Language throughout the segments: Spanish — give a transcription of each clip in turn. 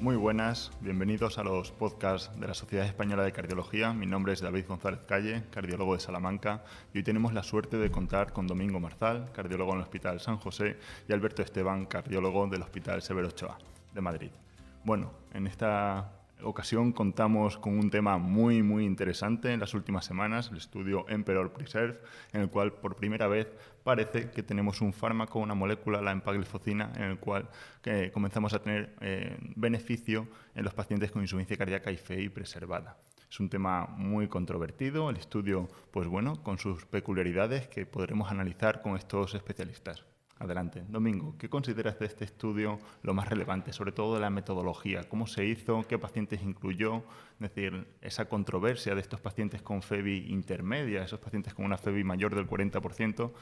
Muy buenas, bienvenidos a los podcasts de la Sociedad Española de Cardiología. Mi nombre es David González Calle, cardiólogo de Salamanca, y hoy tenemos la suerte de contar con Domingo Marzal, cardiólogo en el Hospital San José, y Alberto Esteban, cardiólogo del Hospital Severo Ochoa de Madrid. Bueno, en esta ocasión contamos con un tema muy, muy interesante en las últimas semanas, el estudio Emperor Preserve, en el cual por primera vez parece que tenemos un fármaco, una molécula, la empaglifocina, en el cual eh, comenzamos a tener eh, beneficio en los pacientes con insuficiencia cardíaca y preservada. Es un tema muy controvertido, el estudio, pues bueno, con sus peculiaridades que podremos analizar con estos especialistas. Adelante. Domingo, ¿qué consideras de este estudio lo más relevante, sobre todo de la metodología? ¿Cómo se hizo? ¿Qué pacientes incluyó? Es decir, esa controversia de estos pacientes con FEBI intermedia, esos pacientes con una FEBI mayor del 40%,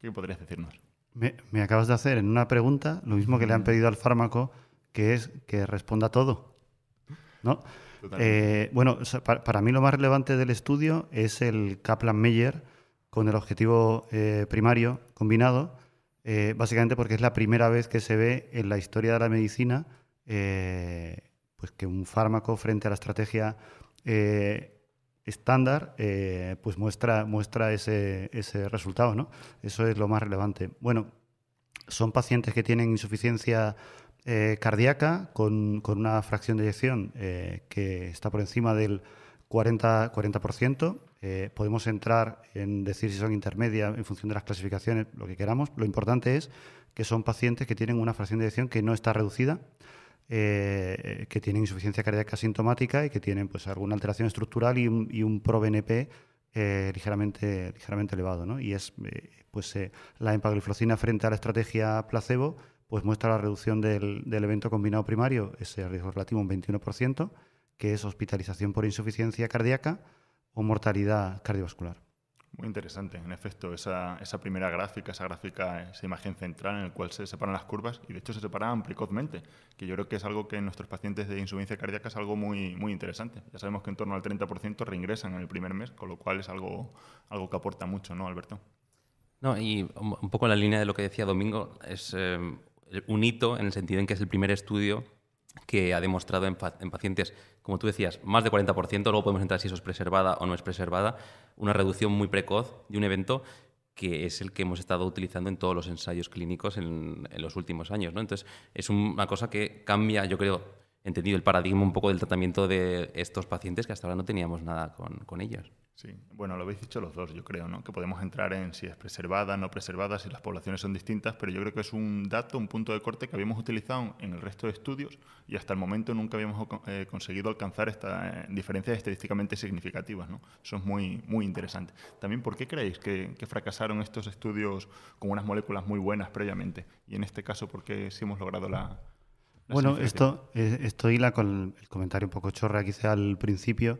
¿qué podrías decirnos? Me, acabas de hacer en una pregunta lo mismo que le han mm. pedido al fármaco, que es que responda todo. ¿No? Eh, bueno, para, mí lo más relevante del estudio es el kaplan meyer con el objetivo eh, primario combinado, eh, básicamente porque es la primera vez que se ve en la historia de la medicina eh, pues que un fármaco frente a la estrategia eh, estándar pues muestra, muestra ese, resultado. ¿no? Eso es lo más relevante. Bueno, son pacientes que tienen insuficiencia cardíaca con, una fracción de eyección que está por encima del 40%, 40% eh, podemos entrar en decir si son intermedias en función de las clasificaciones, lo que queramos. Lo importante es que son pacientes que tienen una fracción de eyección que no está reducida, eh, que tienen insuficiencia cardíaca sintomática y que tienen pues, alguna alteración estructural y un, y un ProBNP eh, ligeramente, ligeramente elevado. ¿no? Y es pues, la empagliflocina frente a la estrategia placebo pues muestra la reducción del, del evento combinado primario, ese riesgo relativo un 21%, que es hospitalización por insuficiencia cardíaca, o mortalidad cardiovascular. Muy interesante, en efecto, esa, primera gráfica, esa gráfica, esa imagen central en la cual se separan las curvas y de hecho se separan precozmente, que yo creo que es algo que en nuestros pacientes de insuficiencia cardíaca es algo muy, muy interesante. Ya sabemos que en torno al 30% reingresan en el primer mes, con lo cual es algo, algo que aporta mucho, ¿no, Alberto? No, y un poco en la línea de lo que decía Domingo, es eh, un hito en el sentido en que es el primer estudio que ha demostrado en, pacientes, como tú decías, más de 40%, luego podemos entrar si eso es preservada o no es preservada, una reducción muy precoz de un evento que es el que hemos estado utilizando en todos los ensayos clínicos en, los últimos años. ¿no? Entonces, es una cosa que cambia, yo creo, entendido el paradigma un poco del tratamiento de estos pacientes que hasta ahora no teníamos nada con ellos. Sí, bueno, lo habéis dicho los dos, yo creo, ¿no? Que podemos entrar en si es preservada, no preservada, si las poblaciones son distintas, pero yo creo que es un dato, un punto de corte que habíamos utilizado en el resto de estudios y hasta el momento nunca habíamos eh, conseguido alcanzar estas eh, diferencias estadísticamente significativas, ¿no? Eso es muy, muy interesante. También, ¿por qué creéis que, fracasaron estos estudios con unas moléculas muy buenas previamente? Y en este caso, ¿por qué sí hemos logrado la... bueno, esto, eh, esto hila con el comentario un poco chorra que hice al principio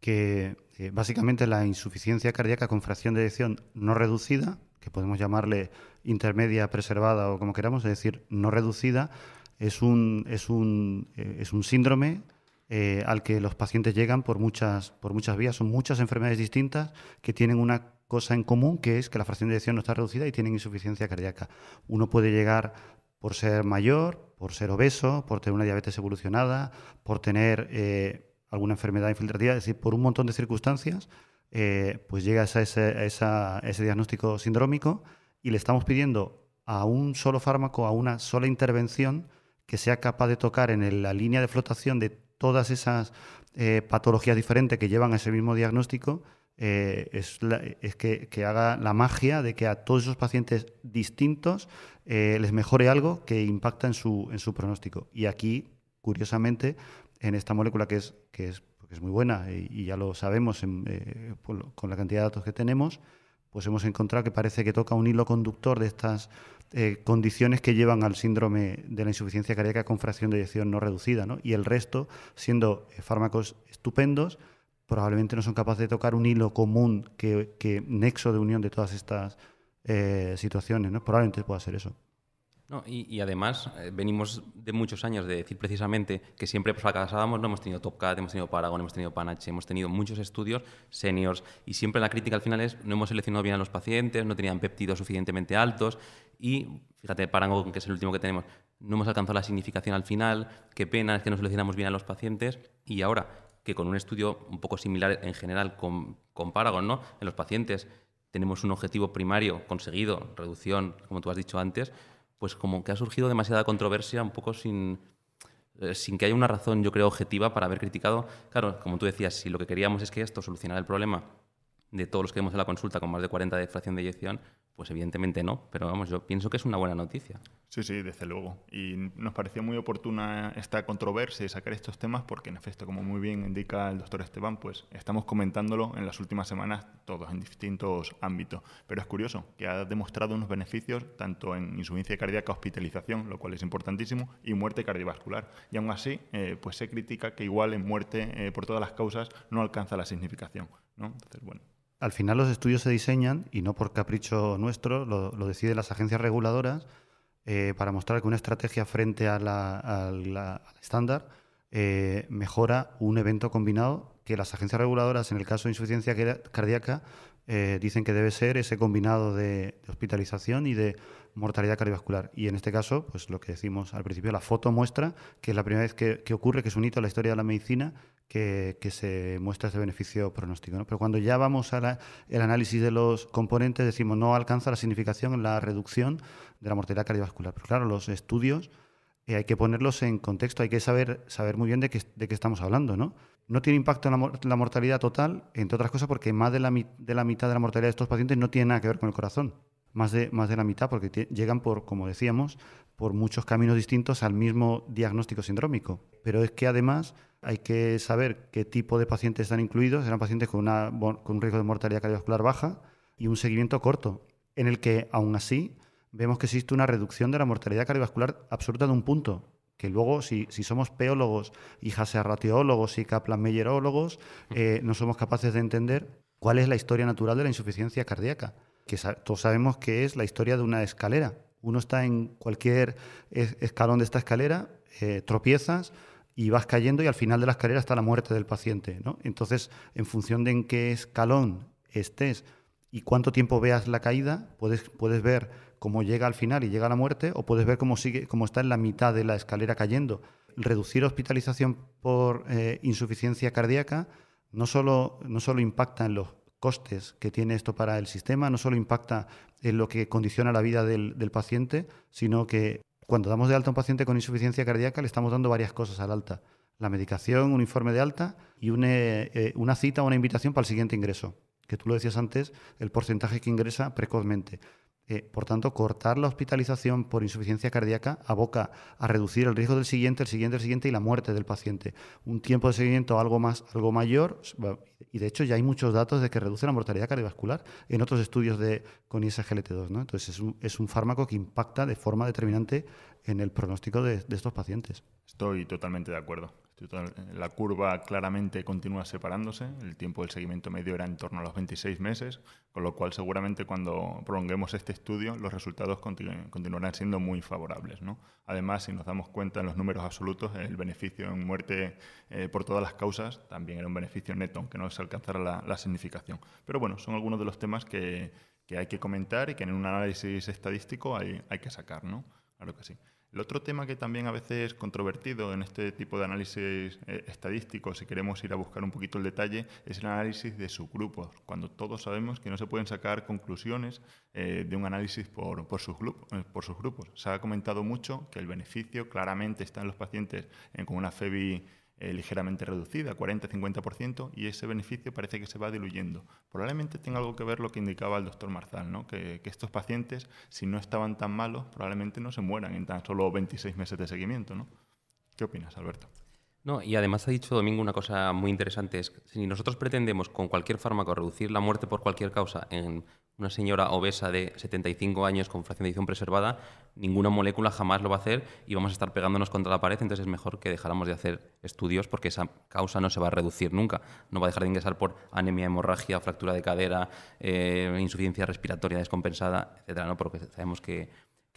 que básicamente la insuficiencia cardíaca con fracción de eyección no reducida, que podemos llamarle intermedia preservada o como queramos, es decir, no reducida, es un, es un, eh, es un síndrome eh, al que los pacientes llegan por muchas, por muchas vías. Son muchas enfermedades distintas que tienen una cosa en común, que es que la fracción de eyección no está reducida y tienen insuficiencia cardíaca. Uno puede llegar por ser mayor, por ser obeso, por tener una diabetes evolucionada, por tener eh, alguna enfermedad infiltrativa, es decir, por un montón de circunstancias, eh, pues llegas a ese, diagnóstico sindrómico y le estamos pidiendo a un solo fármaco, a una sola intervención, que sea capaz de tocar en la línea de flotación de todas esas eh, patologías diferentes que llevan a ese mismo diagnóstico, eh, es, que, haga la magia de que a todos esos pacientes distintos les mejore algo que impacta en su, en su pronóstico. Y aquí, curiosamente, en esta molécula que es, que es, es muy buena y, ya lo sabemos eh, con la cantidad de datos que tenemos, pues hemos encontrado que parece que toca un hilo conductor de estas eh, condiciones que llevan al síndrome de la insuficiencia cardíaca con fracción de eyección no reducida, ¿no? Y el resto, siendo eh, fármacos estupendos, probablemente no son capaces de tocar un hilo común que, nexo de unión de todas estas situaciones, ¿no? Probablemente pueda ser eso y, además eh, venimos de muchos años de decir precisamente que siempre pues, fracasábamos, no hemos tenido Topcat, hemos tenido Paragon, hemos tenido Panache, hemos tenido muchos estudios seniors y siempre la crítica al final es no hemos seleccionado bien a los pacientes, no tenían péptidos suficientemente altos y fíjate, Paragon, que es el último que tenemos, no hemos alcanzado la significación al final, qué pena es que no seleccionamos bien a los pacientes y ahora que con un estudio un poco similar en general con, Paragon, ¿no? en los pacientes tenemos un objetivo primario conseguido, reducción, como tú has dicho antes, pues como que ha surgido demasiada controversia un poco eh, sin, que haya una razón, yo creo, objetiva para haber criticado. Claro, como tú decías, si lo que queríamos es que esto solucionara el problema de todos los que vemos en la consulta con más de 40 de fracción de eyección, pues evidentemente no, pero vamos, yo pienso que es una buena noticia. Sí, sí, desde luego. Y nos pareció muy oportuna esta controversia y sacar estos temas porque, en efecto, como muy bien indica el doctor Esteban, pues estamos comentándolo en las últimas semanas todos en distintos ámbitos. Pero es curioso que ha demostrado unos beneficios tanto en insuficiencia cardíaca, hospitalización, lo cual es importantísimo, y muerte cardiovascular. Y aún así, eh, pues se critica que igual en muerte eh, por todas las causas no alcanza la significación. Entonces, bueno al final los estudios se diseñan, y no por capricho nuestro, lo, deciden las agencias reguladoras, eh, para mostrar que una estrategia frente al estándar eh, mejora un evento combinado que las agencias reguladoras, en el caso de insuficiencia cardíaca, eh, dicen que debe ser ese combinado de, hospitalización y de mortalidad cardiovascular. Y en este caso, pues lo que decimos al principio, la foto muestra que es la primera vez que, ocurre, que es un hito en la historia de la medicina, que, se muestra ese beneficio pronóstico. ¿no? Pero cuando ya vamos al análisis de los componentes, decimos no alcanza la significación en la reducción de la mortalidad cardiovascular. Pero claro, los estudios eh, hay que ponerlos en contexto, hay que saber, saber muy bien de qué, de qué estamos hablando, ¿no? no tiene impacto en la, mortalidad total, entre otras cosas porque más de la, mitad de la mortalidad de estos pacientes no tiene nada que ver con el corazón. Más de, más de la mitad porque llegan por, como decíamos, por muchos caminos distintos al mismo diagnóstico sindrómico. Pero es que además hay que saber qué tipo de pacientes están incluidos. Eran pacientes con, con un riesgo de mortalidad cardiovascular baja y un seguimiento corto, en el que aún así vemos que existe una reducción de la mortalidad cardiovascular absoluta de un punto que luego si, somos peólogos y radiólogos y kaplanmeyerólogos, eh, no somos capaces de entender cuál es la historia natural de la insuficiencia cardíaca, que todos sabemos que es la historia de una escalera. Uno está en cualquier escalón de esta escalera, eh, tropiezas y vas cayendo y al final de la escalera está la muerte del paciente. Entonces, en función de en qué escalón estés y cuánto tiempo veas la caída, puedes, puedes ver cómo llega al final y llega a la muerte, o puedes ver cómo, sigue, cómo está en la mitad de la escalera cayendo. Reducir hospitalización por eh, insuficiencia cardíaca no solo, no impacta en los costes que tiene esto para el sistema, no solo impacta en lo que condiciona la vida del, paciente, sino que cuando damos de alta a un paciente con insuficiencia cardíaca le estamos dando varias cosas al alta. La medicación, un informe de alta y una, eh, eh, una cita o una invitación para el siguiente ingreso, que tú lo decías antes, el porcentaje que ingresa precozmente. Eh, por tanto, cortar la hospitalización por insuficiencia cardíaca aboca a reducir el riesgo del siguiente, el siguiente, el siguiente y la muerte del paciente. Un tiempo de seguimiento algo más, algo mayor, y de hecho ya hay muchos datos de que reduce la mortalidad cardiovascular en otros estudios de, con ISGLT2. Entonces, es un, es un fármaco que impacta de forma determinante en el pronóstico de estos pacientes. Estoy totalmente de acuerdo la curva claramente continúa separándose. El tiempo del seguimiento medio era en torno a los 26 meses, con lo cual seguramente cuando prolonguemos este estudio los resultados continuarán siendo muy favorables. Además, si nos damos cuenta en los números absolutos, el beneficio en muerte eh, por todas las causas también era un beneficio neto, aunque no se alcanzara la, significación. Pero bueno, son algunos de los temas que, hay que comentar y que en un análisis estadístico hay, que sacar, ¿no? Claro que sí. El otro tema que también a veces es controvertido en este tipo de análisis eh, estadístico, si queremos ir a buscar un poquito el detalle, es el análisis de subgrupos, cuando todos sabemos que no se pueden sacar conclusiones eh, de un análisis por, por, sus grupos, eh, por sus grupos. Se ha comentado mucho que el beneficio claramente está en los pacientes con una FEBI eh, ligeramente reducida, 40-50%, y ese beneficio parece que se va diluyendo. Probablemente tenga algo que ver lo que indicaba el doctor Marzal, ¿no? que, estos pacientes, si no estaban tan malos, probablemente no se mueran en tan solo 26 meses de seguimiento. ¿no? ¿Qué opinas, Alberto? No, y además ha dicho Domingo una cosa muy interesante, es si nosotros pretendemos con cualquier fármaco reducir la muerte por cualquier causa en una señora obesa de 75 años con fracción de edición preservada, ninguna molécula jamás lo va a hacer y vamos a estar pegándonos contra la pared, entonces es mejor que dejáramos de hacer estudios porque esa causa no se va a reducir nunca. No va a dejar de ingresar por anemia, hemorragia, fractura de cadera, eh, insuficiencia respiratoria descompensada, etcétera, ¿no? porque sabemos que,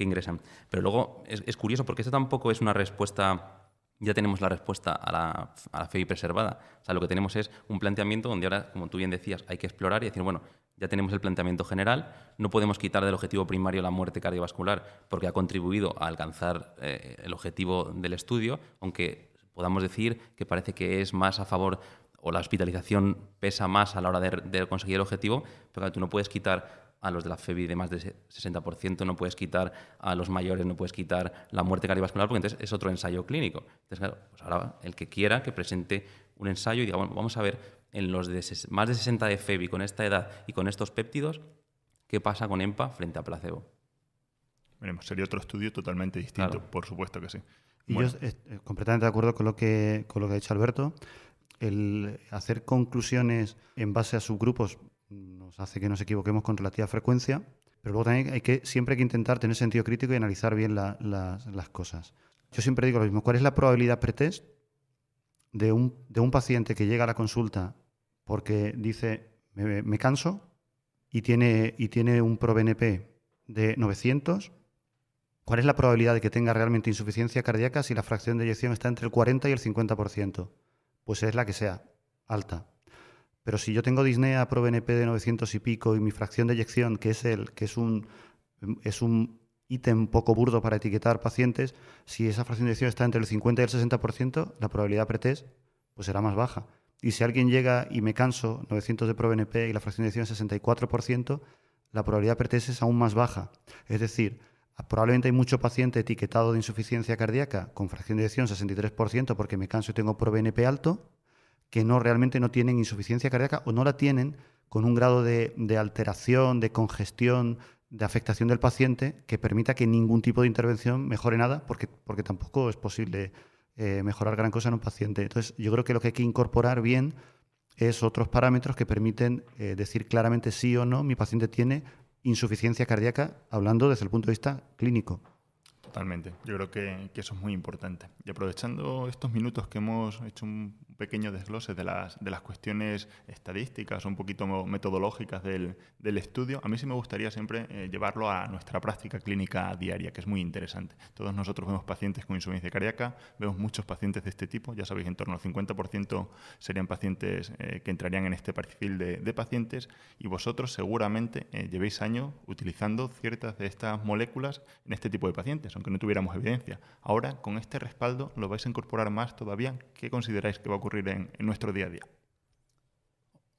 ingresan. Pero luego es, curioso porque eso tampoco es una respuesta ya tenemos la respuesta a la, a la preservada. O sea, lo que tenemos es un planteamiento donde ahora, como tú bien decías, hay que explorar y decir, bueno, ya tenemos el planteamiento general, no podemos quitar del objetivo primario la muerte cardiovascular porque ha contribuido a alcanzar eh, el objetivo del estudio, aunque podamos decir que parece que es más a favor o la hospitalización pesa más a la hora de, conseguir el objetivo, pero claro, tú no puedes quitar a los de la FEBI de más del 60%, no puedes quitar a los mayores, no puedes quitar la muerte cardiovascular, porque entonces es otro ensayo clínico. Entonces, claro, pues ahora el que quiera que presente un ensayo y diga, bueno, vamos a ver en los de más de 60 de FEBI con esta edad y con estos péptidos, ¿qué pasa con EMPA frente a placebo? Pues sería otro estudio totalmente distinto, por supuesto que sí. Y yo eh, completamente de acuerdo con lo que, con lo que ha dicho Alberto. El hacer conclusiones en base a subgrupos nos hace que nos equivoquemos con relativa frecuencia, pero luego también hay que, siempre hay que intentar tener sentido crítico y analizar bien las cosas. Yo siempre digo lo mismo, ¿cuál es la probabilidad pretest de un, de un paciente que llega a la consulta porque dice, me, canso y tiene, y tiene un ProBNP de 900. ¿Cuál es la probabilidad de que tenga realmente insuficiencia cardíaca si la fracción de eyección está entre el 40 y el 50%? Pues es la que sea, alta. Pero si yo tengo disnea ProBNP de 900 y pico y mi fracción de eyección, que es, el, que es un, es un ítem poco burdo para etiquetar pacientes, si esa fracción de eyección está entre el 50 y el 60%, la probabilidad pretest pues será más baja. Y si alguien llega y me canso 900 de ProBNP y la fracción de decisión es 64%, la probabilidad de es aún más baja. Es decir, ah, probablemente hay mucho paciente etiquetado de insuficiencia cardíaca con fracción de 63% porque me canso y tengo ProBNP alto, que no realmente no tienen insuficiencia cardíaca o no la tienen con un grado de, de alteración, de congestión, de afectación del paciente que permita que ningún tipo de intervención mejore nada porque, porque tampoco es posible eh, mejorar gran cosa en un paciente. Entonces, yo creo que lo que hay que incorporar bien es otros parámetros que permiten eh, decir claramente sí o no mi paciente tiene insuficiencia cardíaca, hablando desde el punto de vista clínico. Totalmente, yo creo que eso es muy importante. Y aprovechando estos minutos que hemos hecho un, pequeño desglose de las, de las cuestiones estadísticas, un poquito metodológicas del, estudio, a mí sí me gustaría siempre eh, llevarlo a nuestra práctica clínica diaria, que es muy interesante. Todos nosotros vemos pacientes con insuficiencia cardíaca, vemos muchos pacientes de este tipo, ya sabéis, en torno al 50% serían pacientes eh, que entrarían en este perfil de, de pacientes y vosotros seguramente eh, llevéis años utilizando ciertas de estas moléculas en este tipo de pacientes, aunque no tuviéramos evidencia. Ahora, con este respaldo, lo vais a incorporar más todavía. ¿Qué consideráis que va a ocurrir? en, en nuestro día a día.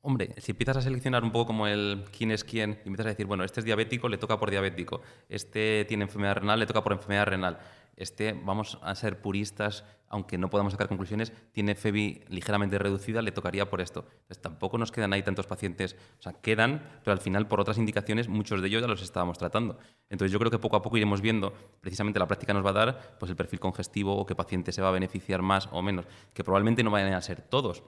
Hombre, si empiezas a seleccionar un poco como el quién es quién, y empiezas a decir, bueno, este es diabético, le toca por diabético, este tiene enfermedad renal, le toca por enfermedad renal, este, vamos a ser puristas, aunque no podamos sacar conclusiones, tiene FEBI ligeramente reducida, le tocaría por esto. tampoco nos quedan ahí tantos pacientes, o sea, quedan, pero al final por otras indicaciones muchos de ellos ya los estábamos tratando. Entonces yo creo que poco a poco iremos viendo, precisamente la práctica nos va a dar pues el perfil congestivo o qué paciente se va a beneficiar más o menos, que probablemente no vayan a ser todos,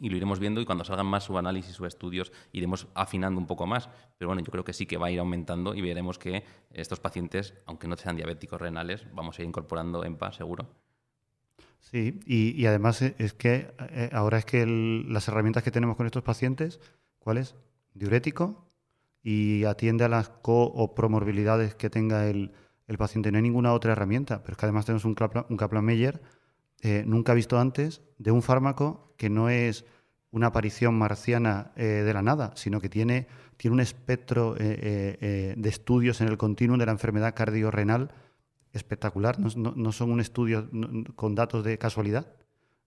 y lo iremos viendo y cuando salgan más subanálisis o estudios iremos afinando un poco más. Pero bueno, yo creo que sí que va a ir aumentando y veremos que estos pacientes, aunque no sean diabéticos renales, vamos a ir incorporando EMPA seguro. Sí, y, además e, es que eh, ahora es que las herramientas que tenemos con estos pacientes, ¿cuál es? Diurético y atiende a las co o promorbilidades que tenga el, el paciente. No hay ninguna otra herramienta, pero es que además tenemos un, Kaplan-Meyer eh, nunca nunca visto antes de un fármaco que no es una aparición marciana eh, de la nada, sino que tiene, tiene un espectro eh, de estudios en el continuum de la enfermedad cardiorrenal espectacular. No, son un estudio con datos de casualidad,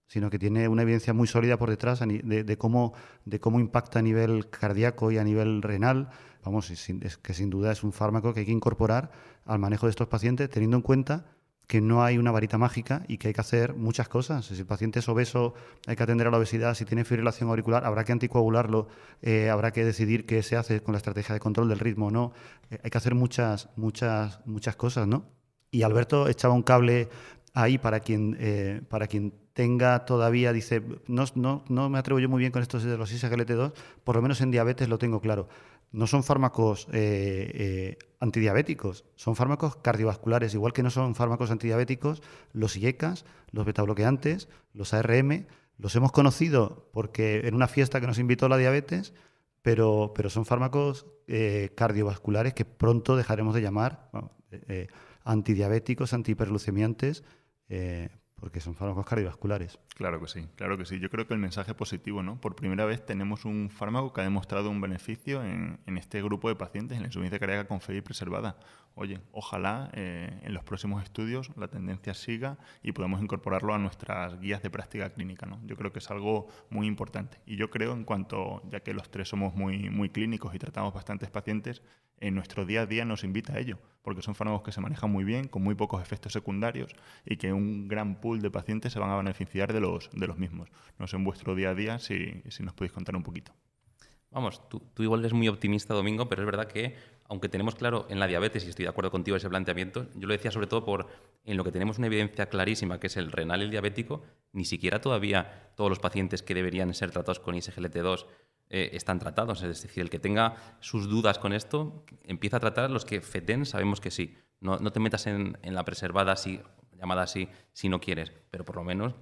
sino que tiene una evidencia muy sólida por detrás de, cómo, de cómo impacta a nivel cardíaco y a nivel renal. Vamos, es que sin duda es un fármaco que hay que incorporar al manejo de estos pacientes, teniendo en cuenta que no hay una varita mágica y que hay que hacer muchas cosas. Si el paciente es obeso, hay que atender a la obesidad. Si tiene fibrilación auricular, habrá que anticoagularlo, eh, habrá que decidir qué se hace con la estrategia de control del ritmo no. Eh, hay que hacer muchas, muchas, muchas cosas, ¿no? Y Alberto echaba un cable ahí para quien, eh, para quien tenga todavía, dice, no, no, no me atrevo yo muy bien con esto de los isglt 2 por lo menos en diabetes lo tengo claro no son fármacos eh, eh, antidiabéticos, son fármacos cardiovasculares, igual que no son fármacos antidiabéticos los IECAS, los betabloqueantes, los ARM, los hemos conocido porque en una fiesta que nos invitó la diabetes, pero, pero son fármacos eh, cardiovasculares que pronto dejaremos de llamar antidiabéticos, antihiperglucemiantes, porque son fármacos cardiovasculares. Claro que sí, claro que sí. Yo creo que el mensaje es positivo, ¿no? Por primera vez tenemos un fármaco que ha demostrado un beneficio en, en este grupo de pacientes, en la insuficiencia cardíaca con FEI preservada. Oye, ojalá eh, en los próximos estudios la tendencia siga y podamos incorporarlo a nuestras guías de práctica clínica, ¿no? Yo creo que es algo muy importante. Y yo creo, en cuanto, ya que los tres somos muy, muy clínicos y tratamos bastantes pacientes, en nuestro día a día nos invita a ello, porque son fármacos que se manejan muy bien, con muy pocos efectos secundarios y que un gran de pacientes se van a beneficiar de los, de los mismos. No sé en vuestro día a día si, nos podéis contar un poquito. Vamos, tú, igual eres muy optimista, Domingo, pero es verdad que, aunque tenemos claro en la diabetes, y estoy de acuerdo contigo ese planteamiento, yo lo decía sobre todo por en lo que tenemos una evidencia clarísima, que es el renal y el diabético, ni siquiera todavía todos los pacientes que deberían ser tratados con ISGLT2 eh, están tratados. Es decir, el que tenga sus dudas con esto, empieza a tratar los que FETEN sabemos que sí. No, te metas en, en la preservada si llamada así si no quieres, pero por lo menos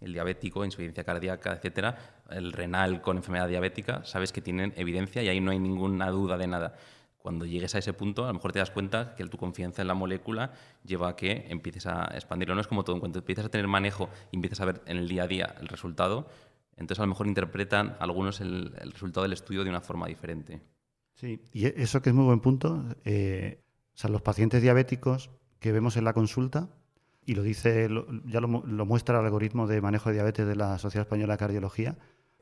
el diabético, insuficiencia cardíaca, etcétera, el renal con enfermedad diabética, sabes que tienen evidencia y ahí no hay ninguna duda de nada. Cuando llegues a ese punto, a lo mejor te das cuenta que tu confianza en la molécula lleva a que empieces a expandirlo. No es como todo, en cuanto empiezas a tener manejo y empiezas a ver en el día a día el resultado, entonces a lo mejor interpretan algunos el, resultado del estudio de una forma diferente. Sí, y eso que es muy buen punto. Eh, o sea, los pacientes diabéticos que vemos en la consulta, y lo dice, ya lo, muestra el algoritmo de manejo de diabetes de la Sociedad Española de Cardiología,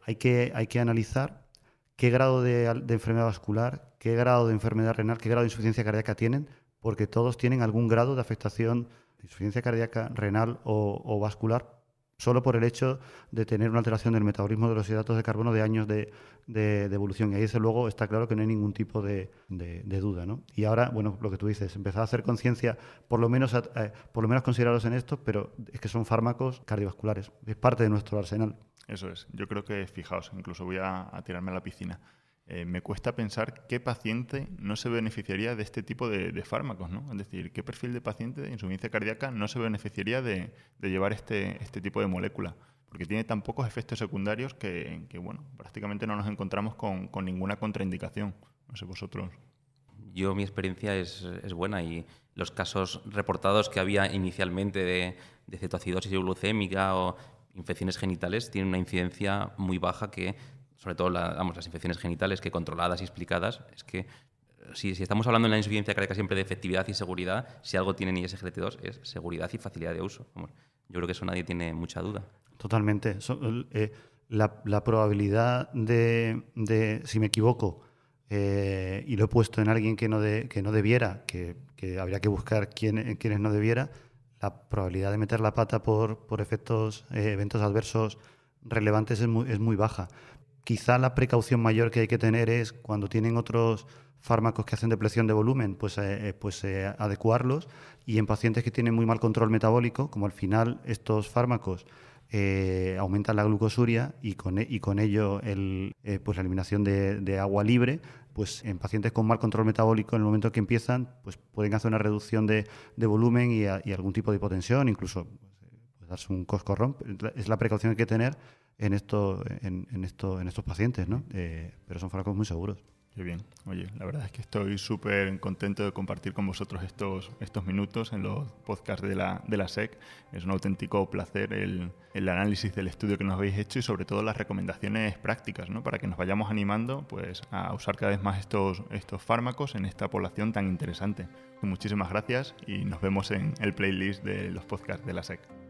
hay que, hay que analizar qué grado de, enfermedad vascular, qué grado de enfermedad renal, qué grado de insuficiencia cardíaca tienen, porque todos tienen algún grado de afectación, de insuficiencia cardíaca, renal o, o vascular solo por el hecho de tener una alteración del metabolismo de los hidratos de carbono de años de, evolución. Y ahí, desde luego, está claro que no hay ningún tipo de, duda. ¿no? Y ahora, bueno, lo que tú dices, empezar a hacer conciencia, por, lo menos por lo menos considerados en esto, pero es que son fármacos cardiovasculares, es parte de nuestro arsenal. Eso es, yo creo que, fijaos, incluso voy a tirarme a la piscina. Eh, me cuesta pensar qué paciente no se beneficiaría de este tipo de, fármacos, ¿no? Es decir, qué perfil de paciente de insuficiencia cardíaca no se beneficiaría de, llevar este, este, tipo de molécula, porque tiene tan pocos efectos secundarios que, bueno, prácticamente no nos encontramos con, ninguna contraindicación. No sé vosotros. Yo, mi experiencia es, buena y los casos reportados que había inicialmente de, de cetoacidosis glucémica o infecciones genitales tienen una incidencia muy baja que sobre todo las infecciones genitales, que controladas y explicadas, es que eh, si, estamos hablando en la insuficiencia cardíaca siempre de efectividad y seguridad, si algo tiene en ISGT2 es seguridad y facilidad de uso. yo creo que eso nadie tiene mucha duda. Totalmente. Eh, la, probabilidad de, si me equivoco, eh, y lo he puesto en alguien que no, que no debiera, que, habría que buscar quién, quiénes no debiera, la probabilidad de meter la pata por, por efectos, eventos adversos relevantes es muy, es muy baja. Quizá la precaución mayor que hay que tener es cuando tienen otros fármacos que hacen depresión de volumen, pues, eh, eh, pues eh, adecuarlos. Y en pacientes que tienen muy mal control metabólico, como al final estos fármacos aumentan la glucosuria y con, e, y con ello el, pues la eliminación de, agua libre, pues en pacientes con mal control metabólico en el momento que empiezan, pues pueden hacer una reducción de, volumen y, y algún tipo de hipotensión, incluso darse un coscorrón, es la precaución que hay que tener en, estos pacientes, ¿no? Eh, pero son fármacos muy seguros. Qué bien. Oye, la verdad es que estoy súper contento de compartir con vosotros estos, minutos en los podcasts de la, SEC. Es un auténtico placer el, análisis del estudio que nos habéis hecho y sobre todo las recomendaciones prácticas, Para que nos vayamos animando pues, a usar cada vez más estos, estos fármacos en esta población tan interesante. Muchísimas gracias y nos vemos en el playlist de los podcasts de la SEC.